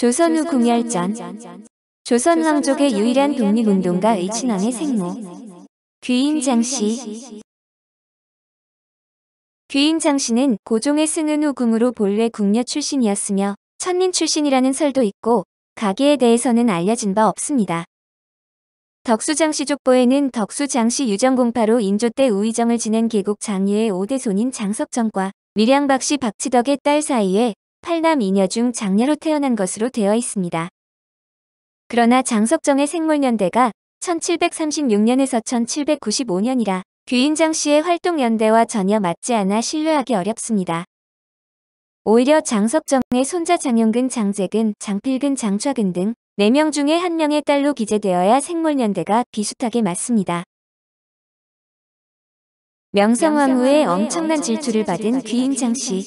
조선후 궁열전 조선왕족의 유일한 독립운동가의 친왕의 생모 귀인장씨 귀인장씨는 고종의 승은 후궁으로 본래 궁녀 출신이었으며 천민 출신이라는 설도 있고 가계에 대해서는 알려진 바 없습니다. 덕수장씨 족보에는 덕수장씨 유정공파로 인조 때 우의정을 지낸 계곡 장유의 5대손인 장석정과 밀양박씨 박치덕의 딸 사이에 팔남 이녀 중 장녀로 태어난 것으로 되어 있습니다. 그러나 장석정의 생물연대가 1736년에서 1795년이라 귀인장 씨의 활동 연대와 전혀 맞지 않아 신뢰하기 어렵습니다. 오히려 장석정의 손자 장용근, 장재근, 장필근, 장좌근 등 4명 중에 1명의 딸로 기재되어야 생물연대가 비슷하게 맞습니다. 명성황후의 엄청난 질투를 받은 귀인장 씨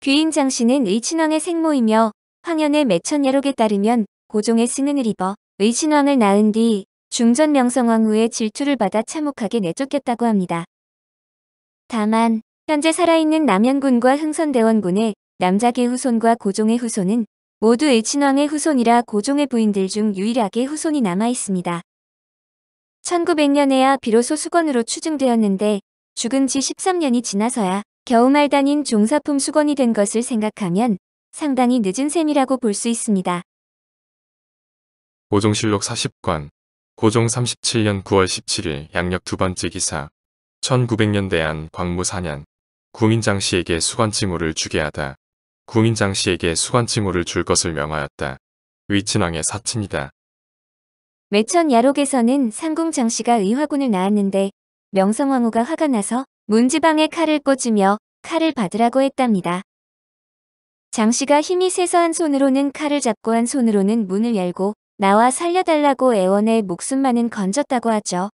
귀인장 씨는 의친왕의 생모이며 황현의 매천예록에 따르면 고종의 승은을 입어 의친왕을 낳은 뒤 중전 명성왕후의 질투를 받아 참혹하게 내쫓겼다고 합니다. 다만 현재 살아있는 남양군과 흥선대원군의 남자계 후손과 고종의 후손은 모두 의친왕의 후손이라 고종의 부인들 중 유일하게 후손이 남아있습니다. 1900년에야 비로소 수건으로 추증되었는데 죽은 지 13년이 지나서야 겨우말 다닌 종사품 수건이 된 것을 생각하면 상당히 늦은 셈이라고 볼 수 있습니다. 고종실록 40권 고종 37년 9월 17일 양력 두 번째 기사 1900년대한 광무 4년 궁민장 씨에게 수관칭호를 주게 하다. 궁민장 씨에게 수관칭호를 줄 것을 명하였다. 위친왕의 사친이다. 매천 야록에서는 상궁장 씨가 의화군을 낳았는데 명성왕후가 화가 나서 문지방에 칼을 꽂으며 칼을 받으라고 했답니다. 장씨가 힘이 세서 한 손으로는 칼을 잡고 한 손으로는 문을 열고 나와 살려달라고 애원해 목숨만은 건졌다고 하죠.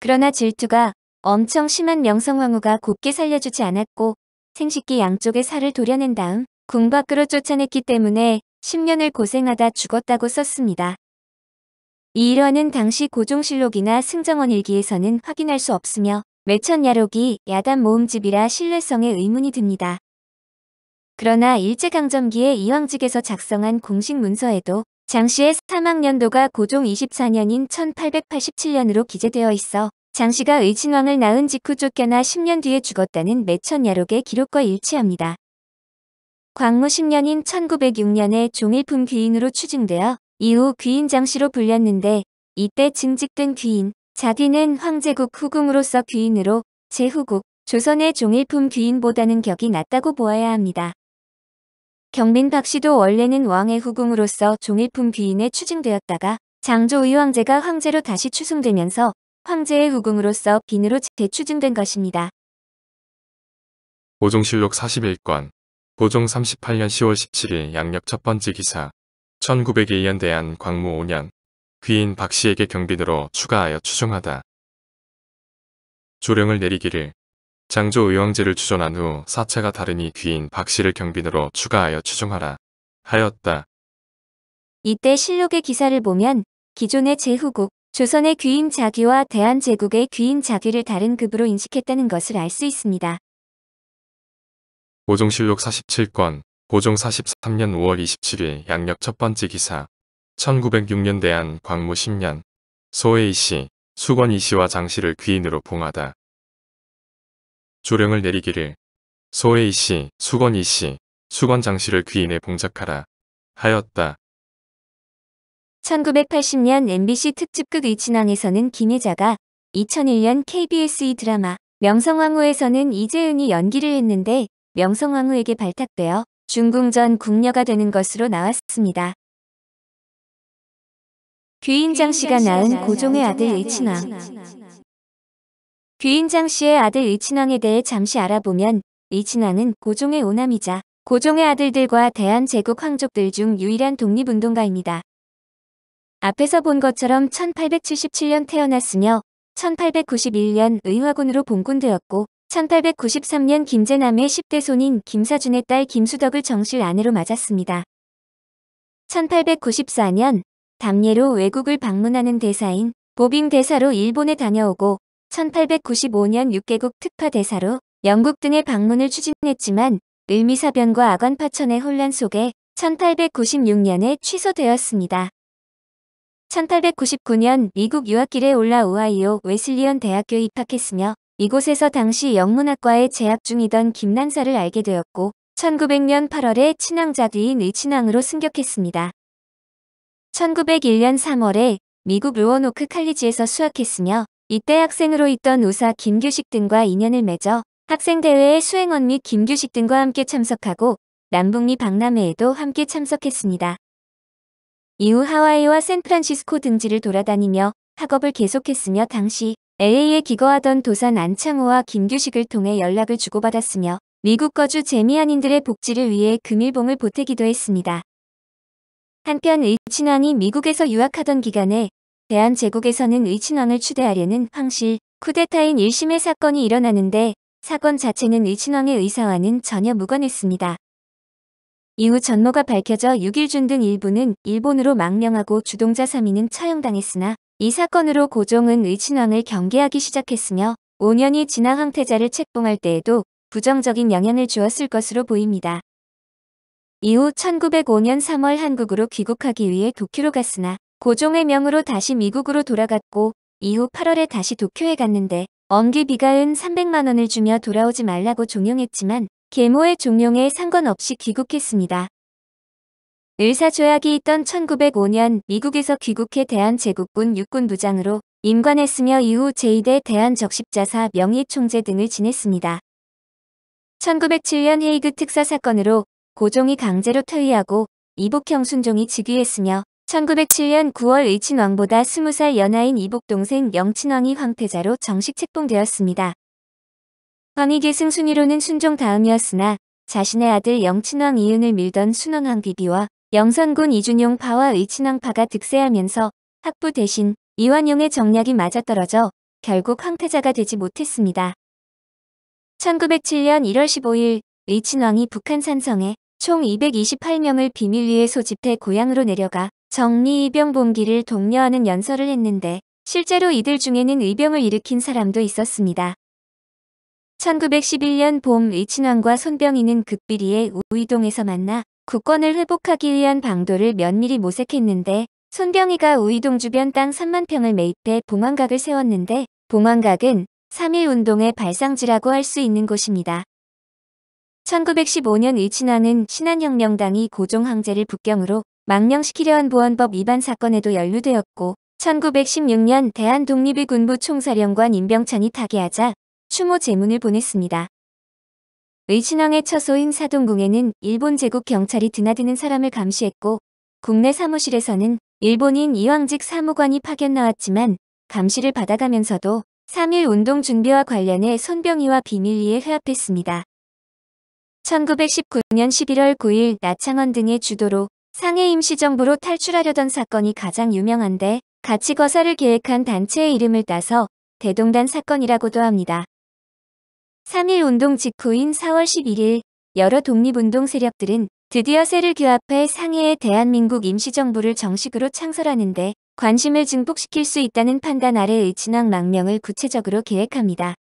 그러나 질투가 엄청 심한 명성황후가 곱게 살려주지 않았고 생식기 양쪽에 살을 도려낸 다음 궁 밖으로 쫓아냈기 때문에 10년을 고생하다 죽었다고 썼습니다. 이 일화는 당시 고종실록이나 승정원 일기에서는 확인할 수 없으며 매천 야록이 야단 모음집이라 신뢰성에 의문이 듭니다. 그러나 일제강점기에 이황직에서 작성한 공식 문서에도 장씨의 사망년도가 고종 24년인 1887년으로 기재되어 있어 장씨가 의친왕을 낳은 직후 쫓겨나 10년 뒤에 죽었다는 매천 야록의 기록과 일치합니다. 광무 10년인 1906년에 종일품 귀인으로 추증되어 이후 귀인 장씨로 불렸는데 이때 증직된 귀인 자기는 황제국 후궁으로서 귀인으로 제후국 조선의 종일품 귀인보다는 격이 낮다고 보아야 합니다. 경민 박씨도 원래는 왕의 후궁으로서 종일품 귀인에 추증되었다가 장조의 황제가 황제로 다시 추승되면서 황제의 후궁으로서 빈으로 재추증된 것입니다. 보종실록 41권 보종 38년 10월 17일 양력 첫 번째 기사 1 9 0 1년 대한 광무 5년 귀인 박씨에게 경비들어 추가하여 추종하다 조령을 내리기를 장조 의왕제를 추전한 후 사체가 다르니 귀인 박씨를 경비들어 추가하여 추종하라 하였다. 이때 실록의 기사를 보면 기존의 제후국, 조선의 귀인 자기와 대한제국의 귀인 자기를 다른 급으로 인식했다는 것을 알 수 있습니다. 고종실록 47권, 고종 43년 5월 27일 양력 첫 번째 기사 1906년 대한 광무 10년 소혜이 씨, 수건이 씨와 장씨를 귀인으로 봉하다. 조령을 내리기를 소혜이 씨, 수건이 씨, 수건 장씨를 귀인에 봉작하라 하였다. 1980년 MBC 특집극 의친왕에서는 김혜자가 2001년 KBS 이 드라마 명성황후에서는 이재은이 연기를 했는데 명성황후에게 발탁되어 중궁전 궁녀가 되는 것으로 나왔습니다. 귀인장 씨가 낳은 고종의 아들 의친왕 귀인장 씨의 아들 의친왕에 대해 잠시 알아보면 의친왕은 고종의 오남이자 고종의 아들들과 대한제국 황족들 중 유일한 독립운동가입니다. 앞에서 본 것처럼 1877년 태어났으며 1891년 의화군으로 봉군되었고 1893년 김제남의 10대 손인 김사준의 딸 김수덕을 정실 아내로 맞았습니다. 1894년 담례로 외국을 방문하는 대사인 보빙 대사로 일본에 다녀오고 1895년 6개국 특파 대사로 영국 등의 방문을 추진했지만 을미사변과 아관파천의 혼란 속에 1896년에 취소되었습니다. 1899년 미국 유학길에 올라 오하이오 웨슬리언 대학교에 입학했으며 이곳에서 당시 영문학과에 재학 중이던 김난사를 알게 되었고 1900년 8월에 친왕자뒤인 의친왕으로 승격했습니다. 1901년 3월에 미국 루어노크 칼리지에서 수학했으며 이때 학생으로 있던 우사 김규식 등과 인연을 맺어 학생대회의 수행원 및 김규식 등과 함께 참석하고 남북미 박람회에도 함께 참석했습니다. 이후 하와이와 샌프란시스코 등지를 돌아다니며 학업을 계속했으며 당시 LA에 기거하던 도산 안창호와 김규식을 통해 연락을 주고받았으며 미국 거주 재미한인들의 복지를 위해 금일봉을 보태기도 했습니다. 한편 의친왕이 미국에서 유학하던 기간에 대한제국에서는 의친왕을 추대하려는 황실 쿠데타인 1심의 사건이 일어나는데 사건 자체는 의친왕의 의사와는 전혀 무관했습니다. 이후 전모가 밝혀져 6일준 등 일부는 일본으로 망명하고 주동자 3인은 처형당했으나 이 사건으로 고종은 의친왕을 경계하기 시작했으며 5년이 지나 황태자를 책봉할 때에도 부정적인 영향을 주었을 것으로 보입니다. 이후 1905년 3월 한국으로 귀국하기 위해 도쿄로 갔으나 고종의 명으로 다시 미국으로 돌아갔고 이후 8월에 다시 도쿄에 갔는데 엄기비가은 300만원을 주며 돌아오지 말라고 종용했지만 계모의 종용에 상관없이 귀국했습니다. 을사조약이 있던 1905년 미국에서 귀국해 대한제국군 육군부장으로 임관했으며 이후 제2대 대한적십자사 명예총재 등을 지냈습니다. 1907년 헤이그 특사 사건으로 고종이 강제로 퇴위하고 이복형 순종이 즉위했으며 1907년 9월 의친왕보다 20살 연하인 이복 동생 영친왕이 황태자로 정식 책봉되었습니다. 황위 계승 순위로는 순종 다음이었으나 자신의 아들 영친왕 이윤을 밀던 순원왕 비비와 영선군 이준용 파와 의친왕 파가 득세하면서 학부 대신 이완용의 정략이 맞아떨어져 결국 황태자가 되지 못했습니다. 1907년 1월 15일 의친왕이 북한 산성에 총 228명을 비밀리에 소집해 고향으로 내려가 정리이병봉기를 독려하는 연설을 했는데 실제로 이들 중에는 의병을 일으킨 사람도 있었습니다. 1911년 봄 의친왕과 손병이는 극비리의 우이동에서 만나 국권을 회복하기 위한 방도를 면밀히 모색했는데 손병이가 우이동 주변 땅 3만 평을 매입해 봉황각을 세웠는데 봉황각은 3.1운동의 발상지라고 할 수 있는 곳입니다. 1915년 이친왕은 신한혁명당이 고종 황제를 북경으로 망명시키려 한 보안법 위반 사건에도 연루되었고 1916년 대한독립의 군부 총사령관 임병찬이 타계하자 추모 제문을 보냈습니다. 의친왕의 처소인 사동궁에는 일본 제국 경찰이 드나드는 사람을 감시했고 국내 사무실에서는 일본인 이황직 사무관이 파견 나왔지만 감시를 받아가면서도 3.1 운동 준비와 관련해 손병희와 비밀리에 회합했습니다. 1919년 11월 9일 나창원 등의 주도로 상해 임시정부로 탈출하려던 사건이 가장 유명한데 같이 거사를 계획한 단체의 이름을 따서 대동단 사건이라고도 합니다. 3일 운동 직후인 4월 11일 여러 독립운동 세력들은 드디어 세를 규합해 상해의 대한민국 임시정부를 정식으로 창설하는데 관심을 증폭시킬 수 있다는 판단 아래 의진왕 망명을 구체적으로 계획합니다.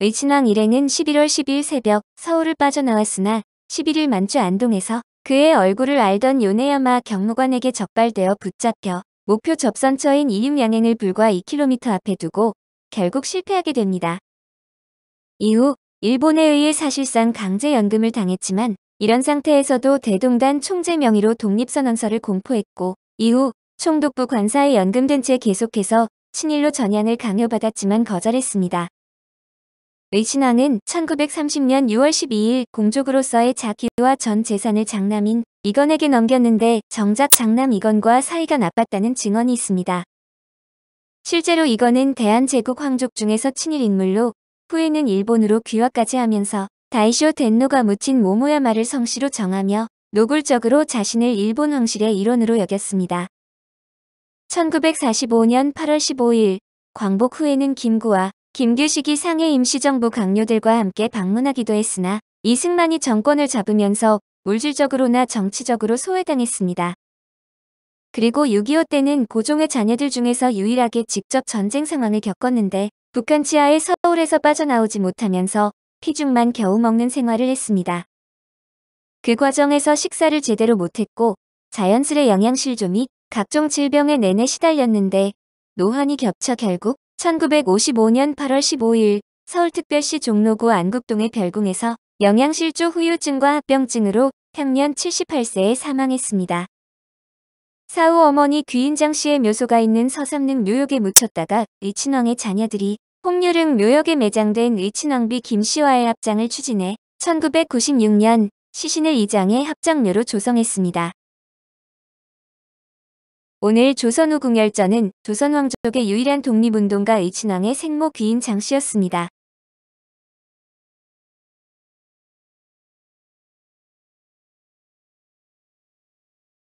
의친왕 일행은 11월 1 0일 새벽 서울을 빠져나왔으나 11일 만주 안동에서 그의 얼굴을 알던 요네야마 경무관에게 적발되어 붙잡혀 목표 접선처인 이륙양행을 불과 2km 앞에 두고 결국 실패하게 됩니다. 이후 일본에 의해 사실상 강제연금을 당했지만 이런 상태에서도 대동단 총재 명의로 독립선언서를 공포했고 이후 총독부 관사에 연금된 채 계속해서 친일로 전향을 강요받았지만 거절했습니다. 의신왕은 1930년 6월 12일 공족으로서의 자기와 전 재산을 장남인 이건에게 넘겼는데 정작 장남 이건과 사이가 나빴다는 증언이 있습니다. 실제로 이건은 대한제국 황족 중에서 친일 인물로 후에는 일본으로 귀화까지 하면서 다이쇼 덴노가 묻힌 모모야마를 성씨로 정하며 노골적으로 자신을 일본 황실의 일원으로 여겼습니다. 1945년 8월 15일 광복 후에는 김구와 김규식이 상해 임시정부 강요들과 함께 방문하기도 했으나 이승만이 정권을 잡으면서 물질적으로나 정치적으로 소외당했습니다. 그리고 6.25 때는 고종의 자녀들 중에서 유일하게 직접 전쟁 상황을 겪었는데 북한 치하에 서울에서 빠져나오지 못하면서 피죽만 겨우 먹는 생활을 했습니다. 그 과정에서 식사를 제대로 못했고 자연스레 영양실조 및 각종 질병에 내내 시달렸는데 노환이 겹쳐 결국 1955년 8월 15일 서울특별시 종로구 안국동의 별궁에서 영양실조 후유증과 합병증으로 향년 78세에 사망했습니다. 사후 어머니 귀인장 씨의 묘소가 있는 서삼릉 묘역에 묻혔다가 의친왕의 자녀들이 홍유릉 묘역에 매장된 의친왕비 김 씨와의 합장을 추진해 1996년 시신을 이장해 합장묘로 조성했습니다. 오늘 조선후 궁열전은 조선왕족의 유일한 독립운동가의 친왕의 생모 귀인 장씨였습니다.